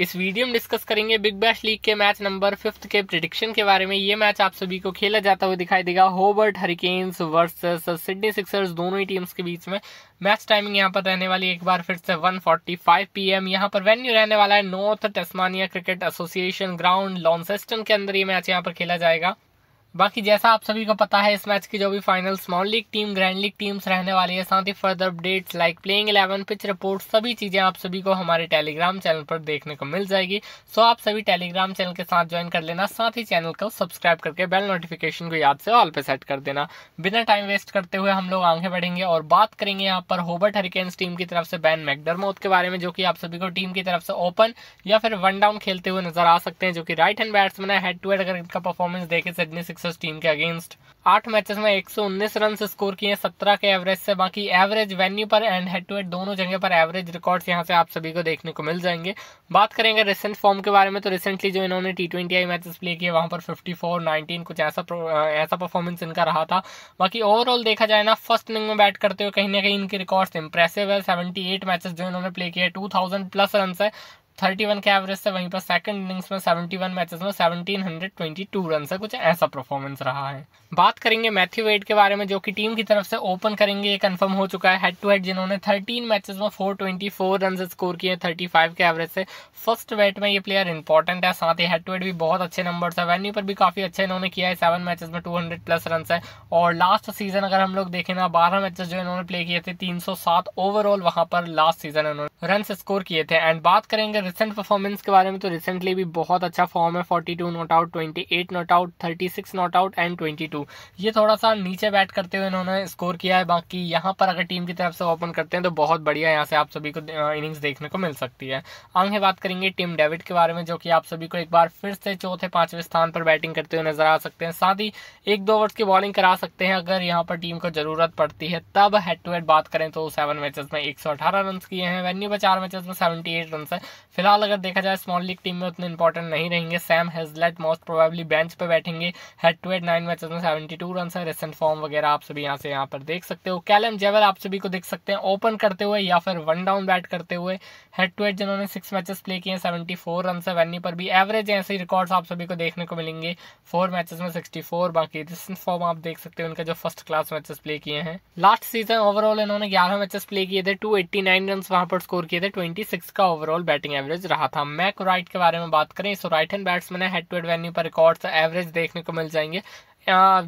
इस वीडियो में डिस्कस करेंगे बिग बैश लीग के मैच नंबर फिफ्थ के प्रिडिक्शन के बारे में ये मैच आप सभी को खेला जाता हुआ दिखाई देगा Hobart Hurricanes versus Sydney Sixers दोनों ही टीम्स के बीच में मैच टाइमिंग यहाँ पर रहने वाली एक बार फिर से 1:45 फोर्टी पीएम यहाँ पर वेन्यू रहने वाला है North Tasmania Cricket Association Ground Launceston के अंदर ये मैच यहाँ पर खेला जाएगा बाकी जैसा आप सभी को पता है इस मैच की जो भी final small league team grand league teams रहने वाली है साथ ही further updates like playing eleven pitch report सभी चीज़ें आप सभी को हमारे टेलीग्राम चैनल पर देखने को मिल जाएगी सो आप सभी टेलीग्राम चैनल के साथ ज्वाइन कर लेना साथ ही चैनल को सब्सक्राइब करके बेल नोटिफिकेशन को याद से ऑल पे सेट कर देना बिना टाइम वेस्ट करते हुए हम लोग आगे बढ़ेंगे और बात करेंगे यहाँ पर होबर्ट हरिकेन्स टीम की तरफ से बैन मैकडरमोथ के बारे में जो कि आप सभी को टीम की तरफ से ओपन या फिर वन डाउन खेलते हुए नजर आ सकते हैं जो कि राइट हैंड बैट्समैन है हेड टू हेड अगर इनका परफॉर्मेंस देखे सिडनी सिक्सर्स टीम के अगेंस्ट आठ मैचेस में 119 रन स्कोर किए सत्रह के एवरेज से बाकी एवरेज वेन्यू पर एंड हेड टू हेड दोनों जगह पर एवरेज रिकॉर्ड्स यहां से आप सभी को देखने को मिल जाएंगे बात करेंगे रिसेंट फॉर्म के बारे में तो रिसेंटली जो इन्होंने T twenty I matches play किए वहां पर 54 19 कुछ ऐसा ऐसा परफॉर्मेंस इनका रहा था बाकी ओवरऑल देखा जाए ना फर्स्ट इनिंग में बैट करते हुए कहीं ना कहीं इनके रिकॉर्ड्स इंप्रेसिव है सेवेंटी मैचेस जो इन्होंने प्ले किए टू प्लस रन है थर्टी वन के एवरेज से वहीं पर सेकंड इनिंग्स में सेवेंटी वन मैचेस में seventeen hundred twenty two run से कुछ ऐसा परफॉर्मेंस रहा है बात करेंगे मैथ्यू वेड के बारे में जो कि टीम की तरफ से ओपन करेंगे ये कंफर्म हो चुका है हेड टू हेड जिन्होंने थर्टीन मैचेस में four twenty four run score किए थर्टी फाइव के एवरेज से फर्स्ट वेट में ये प्लेयर इंपॉर्टेंट है साथ ही हेड टू हेड भी बहुत अच्छे नंबर है वेन्यू पर भी काफी अच्छा इन्होंने किया है सेवन मैचेस में टू हंड्रेड प्लस रन है और लास्ट सीजन अगर हम लोग देखें ना बारह मैचेस जो इन्होंने प्ले किए थे तीन सौ सात ओवरऑल वहां पर लास्ट सीजन इन्होंने रन स्कोर किए थे एंड बात करेंगे रिसेंट परफॉर्मेंस के बारे में तो रिसेंटली भी बहुत अच्छा फॉर्म है 42 not out 28 not out 36 not out and 22 ये थोड़ा सा नीचे बैट करते हुए इन्होंने स्कोर किया है बाकी यहाँ पर अगर टीम की तरफ से ओपन करते हैं तो बहुत बढ़िया यहाँ से आप सभी को इनिंग्स देखने को मिल सकती है आगे बात करेंगे टीम डेविड के बारे में जो कि आप सभी को एक बार फिर से चौथे पाँचवें स्थान पर बैटिंग करते हुए नजर आ सकते हैं साथ ही एक दो ओवर्स की बॉलिंग करा सकते हैं अगर यहाँ पर टीम को ज़रूरत पड़ती है तब हेड टू हेड बात करें तो सेवन मैचेस में एक सौ अठारह रन किए हैं वेन्यू पर चार मैचेस में सेवेंटी एट रन है फिलहाल अगर देखा जाए स्मॉल लीग टीम में उतने इंपॉर्टेंट नहीं रहेंगे Sam Heazlett most probably bench पर बैठेंगे head to head nine matches में सेवेंटी टू रन है रिसेंट फॉर्म वगैरह आप सभी यहाँ से यहाँ पर देख सकते हो कैलम जेवल आप सभी को देख सकते हैं ओपन करते हुए या फिर वन डाउन बैट करते हुए हेड टू हेड जिन्होंने सिक्स मैचेस प्ले किए हैं सेवेंटी फोर रन है वेन्यू पर भी एवरेज ऐसे रिकॉर्ड्स आप सभी को देखने को मिलेंगे फोर मैचेस में सिक्सटी फोर बाकी रिसेंट फॉर्म आप देख सकते हो उनके जो फर्स्ट क्लास मैचेस प्ले किए हैं लास्ट सीजन ओवरऑल इन्होंने ग्यारह मैचेस प्ले किए थे टू एट्टी नाइन रन वहाँ पर स्कोर किए थे ट्वेंटी सिक्स का ओवरऑल बैटिंग एवरेज रहा था मैक राइट के बारे में बात करें इस राइट हैंड बैट्समैन है हेड टू हेड वेन्यू पर रिकॉर्ड्स एवरेज देखने को मिल जाएंगे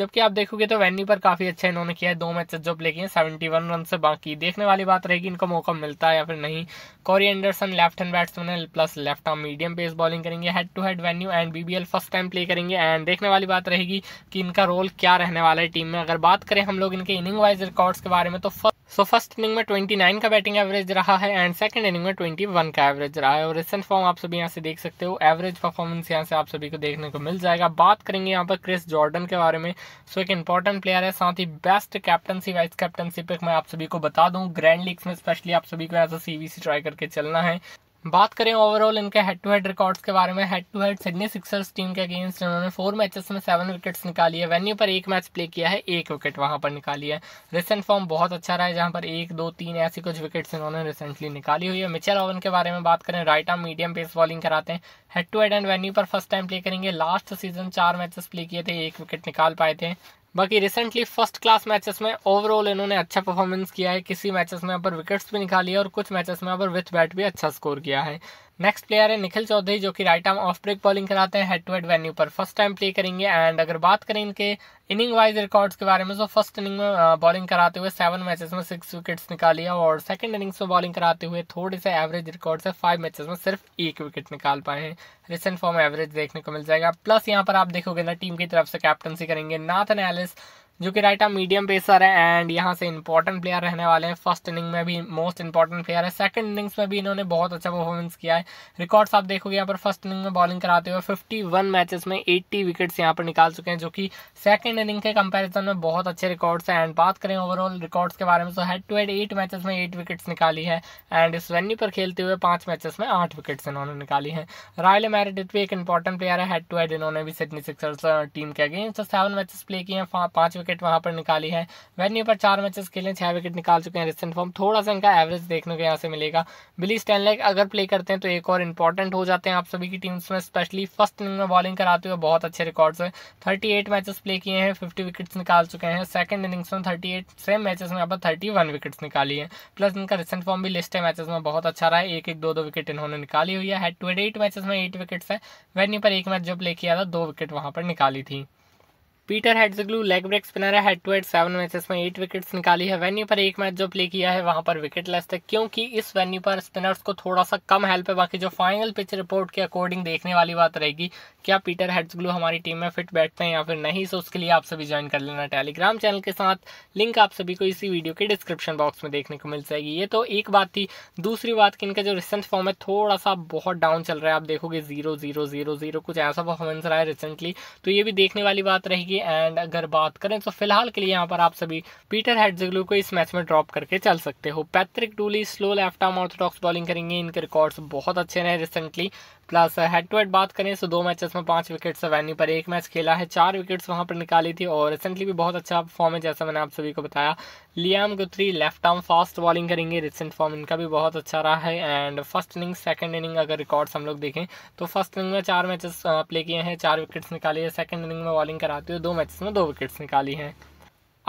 जबकि आप देखोगे तो वेन्यू पर काफ़ी अच्छा इन्होंने किया है दो मैच जो प्ले किए सेवेंटी वन रन से बाकी देखने वाली बात रहेगी इनको मौका मिलता है या फिर नहीं Corey Anderson left hand batsman है plus left arm medium pace bowling करेंगे head to head venue and BBL first time play करेंगे एंड देखने वाली बात रहेगी कि इनका रोल क्या रहने वाला है टीम में अगर बात करें हम लोग इनके इनिंग वाइज रिकॉर्ड्स के बारे में तो फर्स्ट सो फर्स्ट इनिंग में 29 का बैटिंग एवरेज रहा है एंड सेकंड इनिंग में 21 का एवरेज रहा है और रिसेंट फॉर्म आप सभी यहाँ से देख सकते हो एवरेज परफॉर्मेंस यहाँ से आप सभी को देखने को मिल जाएगा बात करेंगे यहाँ पर क्रिस जॉर्डन के बारे में सो एक इंपॉर्टेंट प्लेयर है साथ ही best captaincy vice captaincy pick मैं आप सभी को बता दूँ ग्रैंड लीग्स में स्पेशली आप सभी को एज अ सी ट्राई करके चलना है बात करें ओवरऑल इनके हेड टू हेड रिकॉर्ड्स के बारे में head to head Sydney Sixers team के अगेंस्ट इन्होंने फोर मैचेस में सेवन विकेट्स निकाली है वेन्यू पर एक मैच प्ले किया है एक विकेट वहां पर निकाली है रिसेंट फॉर्म बहुत अच्छा रहा है जहां पर एक दो तीन ऐसी कुछ विकेट्स इन्होंने रिसेंटली निकाली हुई है मिचेल ओवन के बारे में बात करें right arm medium pace bowling कराते हैं head to head and venue पर फर्स्ट टाइम प्ले करेंगे लास्ट सीजन चार मैचेस प्ले किए थे एक विकेट निकाल पाए थे बाकी रिसेंटली फर्स्ट क्लास मैचेस में ओवरऑल इन्होंने अच्छा परफॉर्मेंस किया है किसी मैचेस में यहाँ पर विकेट्स भी निकाली है और कुछ मैचेस में यहाँ पर विथ बैट भी अच्छा स्कोर किया है नेक्स्ट प्लेयर है निखिल चौधरी जो कि right arm off break bowling कराते हैं हेड टू हेड वेन्यू पर फर्स्ट टाइम प्ले करेंगे एंड अगर बात करें इनके इनिंग वाइज रिकॉर्ड्स के बारे में तो फर्स्ट इनिंग में बॉलिंग कराते हुए सेवन मैचेस में सिक्स विकेट्स निकाली है और सेकंड इनिंग्स में बॉलिंग कराते हुए थोड़े से एवरेज रिकॉर्ड से फाइव मैचेस में सिर्फ एक विकेट निकाल पाए हैं रिसेंट फॉर्म एवरेज देखने को मिल जाएगा प्लस यहाँ पर आप देखोगे ना टीम की तरफ से कैप्टनसी करेंगे नाथन एलिस जो कि राइट आर मीडियम पेसर है एंड यहाँ से इंपॉर्टेंट प्लेयर रहने वाले हैं फर्स्ट इनिंग में भी मोस्ट इंपॉर्टेंट प्लेयर है सेकंड इनिंग्स में भी इन्होंने बहुत अच्छा परफॉर्मेंस किया है रिकॉर्ड्स आप देखोगे यहाँ पर फर्स्ट इनिंग में बॉलिंग कराते हुए फिफ्टी वन मैचेस में एट्टी विकेट्स यहाँ पर निकाल चुके हैं जो कि सेकेंड इनिंग के कंपेरिजन में बहुत अच्छे रिकॉर्ड्स हैं एंड बात करें ओवरऑल रिकॉर्ड्स के बारे में तो head to head eight matches में एट विकेट्स निकाली है एंड इस वेन्यू पर खेलते हुए पाँच मैचेस में आठ विकेट्स इन्होंने निकाली है रॉयल मैरिडिट भी एक इंपॉर्टेंट प्लेयर है हेड टू हेड इन्होंने भी सिडनी सिक्सर्स टीम के अगेंस्ट सेवन मैचेस प्ले किए हैं पाँच विकेट वहाँ पर निकाली है वेन्यू पर चार मैचेस खेले छः विकेट निकाल चुके हैं रिसेंट फॉर्म थोड़ा सा इनका एवरेज देखने को यहाँ से मिलेगा बिली स्टैनलेक अगर प्ले करते हैं तो एक और इंपॉर्टेंट हो जाते हैं आप सभी की टीम्स में स्पेशली फर्स्ट इनिंग में बॉलिंग कराते हुए बहुत अच्छे रिकॉर्ड्स हैं थर्टी मैचेस प्ले किए हैं फिफ्टी विकेट्स निकाल चुके हैं सेकंड इनिंग्स में थर्टी सेम मैचेस में यहाँ पर थर्टी वन विकेट्स निकाली है प्लस इनका रिसेंट फॉर्म भी लिस्ट है मैचेस में बहुत अच्छा रहा है एक एक दो दो विकेट इन्होंने निकाली हुई है head to head eight matches में एट विकेट्स है वेन्यू पर एक मैच जो प्ले किया था दो विकेट वहाँ पर निकाली थी Peter Hatzoglou leg break spinner है head to head seven matches में एट विकेट्स निकाली है वेन्यू पर एक मैच जो प्ले किया है वहां पर विकेट लेस थे क्योंकि इस वेन्यू पर स्पिनर्स को थोड़ा सा कम हेल्प है बाकी जो फाइनल पिच रिपोर्ट के अकॉर्डिंग देखने वाली बात रहेगी क्या पीटर हेड्सग्लू हमारी टीम में फिट बैठते हैं या फिर नहीं सो उसके लिए आप सभी ज्वाइन कर लेना टेलीग्राम चैनल के साथ लिंक आप सभी को इसी वीडियो के डिस्क्रिप्शन बॉक्स में देखने को मिल जाएगी ये तो एक बात थी दूसरी बात कि इनका जो रिसेंट फॉर्म है थोड़ा सा बहुत डाउन चल रहा है आप देखोगे जीरो जीरो जीरो जीरो कुछ ऐसा परफॉर्मेंस रहा है रिसेंटली तो ये भी देखने वाली बात रहेगी जाएगी एंड अगर बात करें तो फिलहाल के लिए यहाँ पर आप सभी पीटर हेडजगलू को इस मैच में ड्रॉप करके चल सकते हो Patrick Dooley slow left arm orthodox bowling करेंगे इनके रिकॉर्ड्स बहुत अच्छे रहे recently plus head to head बात करें तो दो मैचेस में पांच विकेट्स वैन्यू पर एक मैच खेला है चार विकेट्स वहां पर निकाली थी और रिसेंटली भी बहुत अच्छा फॉर्म है जैसा मैंने आप सभी को बताया Liam Guthrie left arm fast bowling करेंगे रिसेंट फॉर्म इनका भी बहुत अच्छा रहा है and first inning second inning अगर रिकॉर्ड्स हम लोग देखें तो फर्स्ट इनिंग में चार मैचेस प्ले किए हैं चार विकेट्स निकाली है सेकंड इनिंग में बॉलिंग कराते हुए दो मैचेस में दो विकेट्स निकाली हैं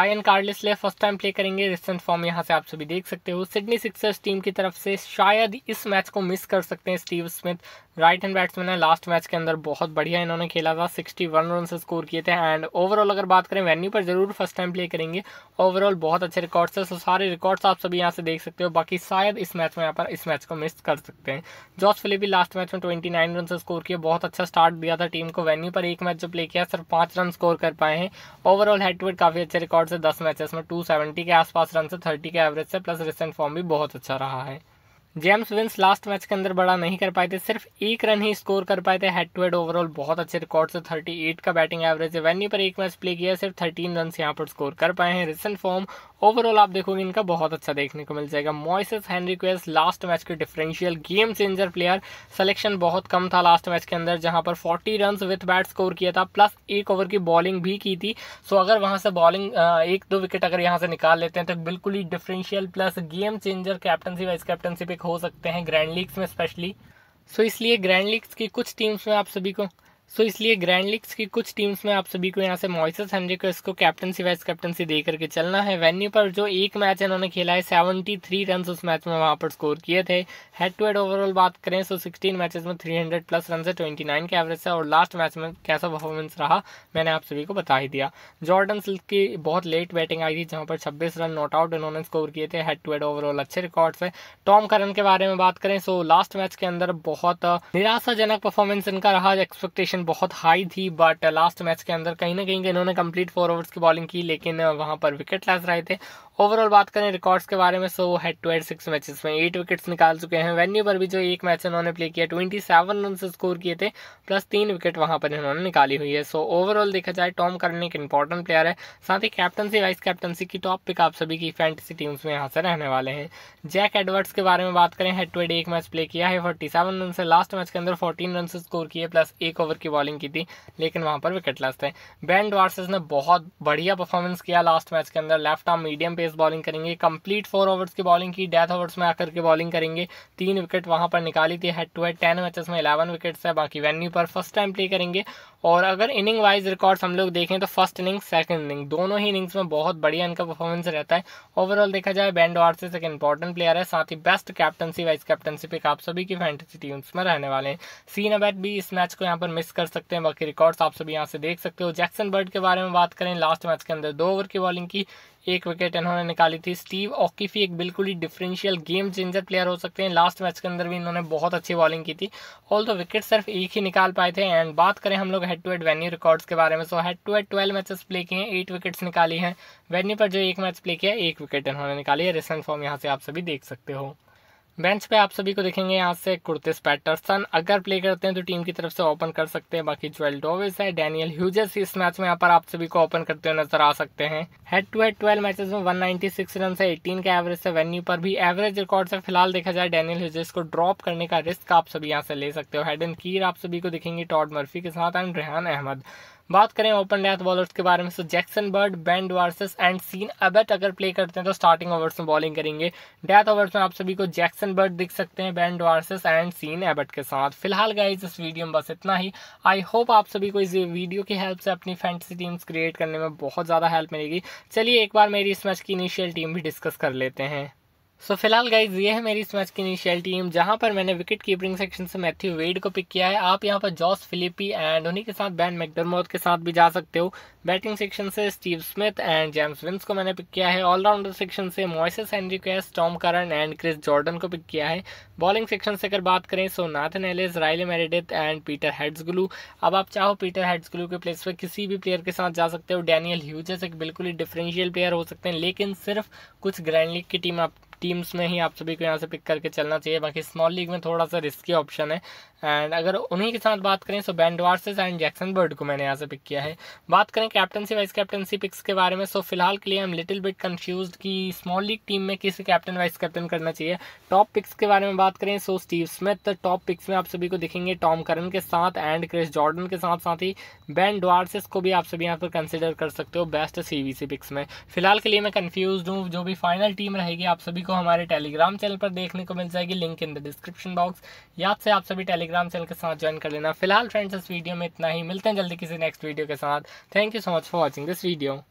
Iain Carlisle first time play करेंगे रिसेंट फॉर्म यहाँ से आप सभी देख सकते हो सिडनी सिक्सर्स टीम की तरफ से शायद इस मैच को मिस कर सकते हैं Steve Smith right hand batsman है लास्ट मैच के अंदर बहुत बढ़िया इन्होंने खेला था सिक्सटी वन रन से स्कोर किए थे एंड ओवरऑल अगर बात करें वेन्यू पर जरूर फर्स्ट टाइम प्ले करेंगे ओवरऑल बहुत अच्छे रिकॉर्ड्स है सो सारे रिकॉर्ड्स आप सभी यहाँ से देख सकते हो बाकी शायद इस मैच में यहाँ पर इस मैच को मिस कर सकते हैं जॉस फिलिप भी लास्ट मैच में ट्वेंटी नाइन रन स्कोर किए बहुत अच्छा स्टार्ट दिया था टीम को वेन्यू पर एक मैच जो प्ले किया सिर्फ पाँच रन स्कोर कर पाए हैं ओवरऑल हेड टू हेड काफ़ी अच्छे रिकॉर्ड से दस मैचेस में टू सेवेंटी के आसपास रन से थर्टी के एवरेज से प्लस रिसेंट फॉर्म भी बहुत अच्छा रहा है जेम्स विंस लास्ट मैच के अंदर बड़ा नहीं कर पाए थे सिर्फ एक रन ही स्कोर कर पाए थे हेड टू हेड ओवरऑल बहुत अच्छे रिकॉर्ड से 38 का बैटिंग एवरेज है वेन्यू पर एक मैच प्ले किया सिर्फ 13 रन यहाँ पर स्कोर कर पाए हैं रिसेंट फॉर्म ओवरऑल आप देखोगे इनका बहुत अच्छा देखने को मिल जाएगा Moises Henriques last match के differential game changer player selection बहुत कम था लास्ट मैच के अंदर जहाँ पर forty run with bat score किया था प्लस एक ओवर की बॉलिंग भी की थी सो अगर वहाँ से बॉलिंग एक दो विकेट अगर यहाँ से निकाल लेते हैं तो बिल्कुल ही differential plus game changer captaincy vice captaincy पे हो सकते हैं ग्रैंड लीग्स में स्पेशली सो so, इसलिए ग्रैंड लीग्स की कुछ टीम्स में आप सभी को सो इसलिए ग्रैंड लीग्स की कुछ टीम्स में आप सभी को यहाँ से मॉइसस हेनरी को इसको कैप्टनसी वाइस कैप्टनसी दे करके चलना है वेन्यू पर जो एक मैच इन्होंने खेला है सेवेंटी थ्री रन उस मैच में वहाँ पर स्कोर किए थे हेड टू हेड ओवरऑल बात करें सो सिक्सटीन मैचेस में थ्री हंड्रेड प्लस रन है ट्वेंटी नाइन के एवरेज है और लास्ट मैच में कैसा परफॉर्मेंस रहा मैंने आप सभी को बता ही दिया जॉर्डन सिल्क की बहुत लेट बैटिंग आई थी जहाँ पर छब्बीस रन नॉट आउट इन्होंने स्कोर किए थे हेड टू हेड ओवरऑल अच्छे रिकॉर्ड्स है टॉम करन के बारे में बात करें सो लास्ट मैच के अंदर बहुत निराशाजनक परफॉर्मेंस इनका रहा एक्सपेक्टेशन एक्सपेक्टेशन बहुत हाई थी बट लास्ट मैच के अंदर कहीं ना कहीं इन्होंने कंप्लीट फोर ओवर्स की बॉलिंग की लेकिन वहां पर विकेट लाज रहे थे ओवरऑल बात करें रिकॉर्ड्स के बारे में सो वो head to head six matches में एट विकेट्स निकाल चुके हैं वेन्यू पर भी जो एक मैच उन्होंने प्ले किया ट्वेंटी सेवन रन स्कोर किए थे प्लस तीन विकेट वहां पर इन्होंने निकाली हुई है सो ओवरऑल देखा जाए टॉम करन एक इंपॉर्टेंट प्लेयर है साथ ही कैप्टनसी वाइस कैप्टनसी की टॉप पिक आप सभी की फैंटेसी टीम्स में यहाँ से रहने वाले हैं जैक एडवर्ड्स के बारे में बात करें हेड टू हेड एक मैच प्ले किया है फोर्टी सेवन रन से लास्ट मैच के अंदर फोर्टीन रन स्कोर किए प्लस एक ओवर की बॉलिंग की थी लेकिन वहाँ पर विकेट लस्त थे बैंड वार्सेस ने बहुत बढ़िया परफॉर्मेंस किया लास्ट मैच के अंदर लेफ्ट आर्म मीडियम पेस तेज़ बॉलिंग करेंगे कंप्लीट फोर ओवर्स की बॉलिंग की डेथ ओवर्स में आकर के बॉलिंग करेंगे तीन विकेट वहां पर निकाली थी head to head ten matches में इलेवन विकेट्स है बाकी वेन्यू पर फर्स्ट टाइम प्ले करेंगे और अगर इनिंग वाइज रिकॉर्ड्स हम लोग देखें तो फर्स्ट इनिंग सेकंड इनिंग दोनों ही इनिंग्स में बहुत बढ़िया इनका परफॉर्मेंस रहता है ओवरऑल देखा जाए बैंड वार्सेस एक इंपॉर्टेंट प्लेयर है साथ ही best captaincy vice captaincy pick आप सभी की फैंटेसी टीम्स में रहने वाले हैं सीन अबैट भी इस मैच को यहाँ पर मिस कर सकते हैं बाकी रिकॉर्ड्स आप सभी यहाँ से देख सकते हो जैक्सन बर्ड के बारे में बात करें लास्ट मैच के अंदर दो ओवर की बॉलिंग की एक विकेट इन्होंने निकाली थी स्टीव ऑकीफी एक बिल्कुल ही डिफरेंशियल गेम चेंजर प्लेयर हो सकते हैं लास्ट मैच के अंदर भी इन्होंने बहुत अच्छी बॉलिंग की थी ऑल तो विकेट सिर्फ एक ही निकाल पाए थे एंड बात करें हम लोग head to head venue records के बारे में so head to head twelve matches play किए हैं एट विकेट्स निकाली हैं वेन्यू पर जो एक मैच प्ले किया एक विकेट इन्होंने निकाली है रिसेंट फॉर्म यहाँ से आप सभी देख सकते हो बेंच पे आप सभी को देखेंगे यहाँ से कुर्तिस पैटर्सन अगर प्ले करते हैं तो टीम की तरफ से ओपन कर सकते हैं बाकी ज्वेल डोविस है डेनियल ह्यूजेस इस मैच में यहाँ पर आप सभी को ओपन करते हुए नजर आ सकते हैं head to head twelve matches में 196 रन से 18 का एवरेज से वेन्यू पर भी एवरेज रिकॉर्ड से फिलहाल देखा जाए डेनियल ह्यूजेस को ड्रॉप करने का रिस्क आप सभी यहाँ से ले सकते हो हेड एंड कीर आप सभी को दिखेंगे टॉड मर्फी के साथ एंड रेहान अहमद बात करें ओपन डेथ बॉलर्स के बारे में तो Jackson Bird Ben Dwarshuis and Sean Abbott अगर प्ले करते हैं तो स्टार्टिंग ओवर्स में बॉलिंग करेंगे डेथ ओवर्स में आप सभी को जैक्सन बर्ड दिख सकते हैं Ben Dwarshuis and Sean Abbott के साथ फिलहाल गाइज इस वीडियो में बस इतना ही आई होप आप सभी को इस वीडियो की हेल्प से अपनी फैंटसी टीम्स क्रिएट करने में बहुत ज़्यादा हेल्प मिलेगी चलिए एक बार मेरी इस मैच की इनिशियल टीम भी डिस्कस कर लेते हैं सो फिलहाल गाइज ये है मेरी इस मैच की इनिशियल टीम जहाँ पर मैंने विकेट कीपिंग सेक्शन से मैथ्यू वेड को पिक किया है आप यहाँ पर जॉस फिलिपी एंड उन्हीं के साथ बैन मैकडरमोथ के साथ भी जा सकते हो बैटिंग सेक्शन से Steve Smith and James Vince को मैंने पिक किया है ऑलराउंडर सेक्शन से मोइसिस कैस Tom Curran and Chris Jordan को पिक किया है बॉलिंग सेक्शन से अगर बात करें so Nathan Ellis Riley Meredith and Peter Hatzoglou अब आप चाहो पीटर हेड्सग्लू के प्लेस पर किसी भी प्लेयर के साथ जा सकते हो डैनियल ह्यूजेस एक बिल्कुल ही डिफरेंशियल प्लेयर हो सकते हैं लेकिन सिर्फ कुछ ग्रैंड लीग की टीम आप टीम्स में ही आप सभी को यहाँ से पिक करके चलना चाहिए बाकी स्मॉल लीग में थोड़ा सा रिस्की ऑप्शन है एंड अगर उन्हीं के साथ बात करें so Ben Dwarshuis and Jackson Bird को मैंने यहाँ से पिक किया है बात करें कैप्टनसी वाइस कैप्टनसी पिक्स के बारे में सो फिलहाल के लिए I am little bit confuse कि स्मॉल लीग टीम में किसे कैप्टन वाइस कैप्टन करना चाहिए टॉप पिक्स के बारे में बात करें so Steve Smith top picks में आप सभी को दिखेंगे टॉम करन के साथ एंड क्रिस जॉर्डन के साथ साथ ही बैन डॉर्सेस को भी आप सभी यहाँ पर कंसिडर कर सकते हो बेस्ट सी पिक्स में फिलहाल के लिए मैं कन्फ्यूज हूँ जो भी फाइनल टीम रहेगी आप सभी को हमारे टेलीग्राम चैनल पर देखने को मिल जाएगी link in the description box याद से आप सभी टेलीग्राम टेलीग्राम चैनल के साथ ज्वाइन कर लेना फिलहाल फ्रेंड्स इस वीडियो में इतना ही मिलते हैं जल्दी किसी नेक्स्ट वीडियो के साथ thank you so much for watching this video